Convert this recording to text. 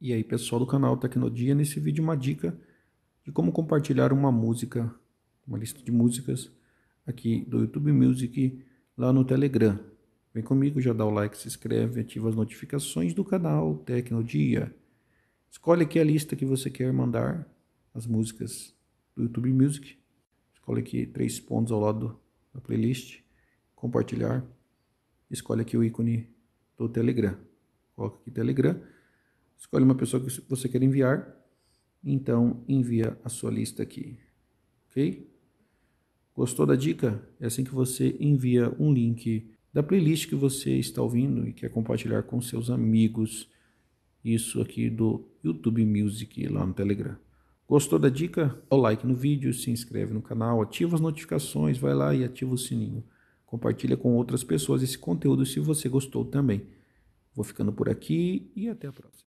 E aí pessoal do canal Tecnodia, nesse vídeo uma dica de como compartilhar uma música, uma lista de músicas aqui do YouTube Music lá no Telegram. Vem comigo, já dá o like, se inscreve, ativa as notificações do canal Tecnodia. Escolhe aqui a lista que você quer mandar, as músicas do YouTube Music. Escolhe aqui três pontos ao lado da playlist, compartilhar. Escolhe aqui o ícone do Telegram. Coloca aqui Telegram Escolhe uma pessoa que você quer enviar. Então, envia a sua lista aqui. Ok? Gostou da dica? É assim que você envia um link da playlist que você está ouvindo e quer compartilhar com seus amigos. Isso aqui do YouTube Music lá no Telegram. Gostou da dica? Dá o like no vídeo, se inscreve no canal, ativa as notificações, vai lá e ativa o sininho. Compartilha com outras pessoas esse conteúdo se você gostou também. Vou ficando por aqui e até a próxima.